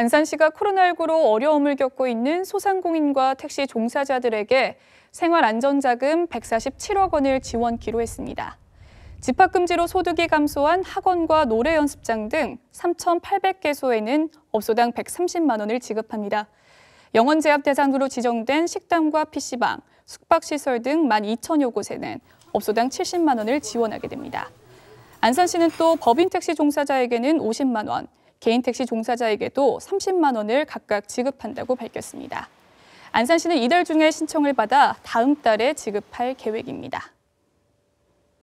안산시가 코로나19로 어려움을 겪고 있는 소상공인과 택시 종사자들에게 생활안전자금 147억 원을 지원키로 했습니다. 집합금지로 소득이 감소한 학원과 노래연습장 등 3,800개소에는 업소당 130만 원을 지급합니다. 영원 제압 대상으로 지정된 식당과 PC방, 숙박시설 등 12,000여 곳에는 업소당 70만 원을 지원하게 됩니다. 안산시는 또 법인 택시 종사자에게는 50만 원, 개인 택시 종사자에게도 30만 원을 각각 지급한다고 밝혔습니다. 안산시는 이달 중에 신청을 받아 다음 달에 지급할 계획입니다.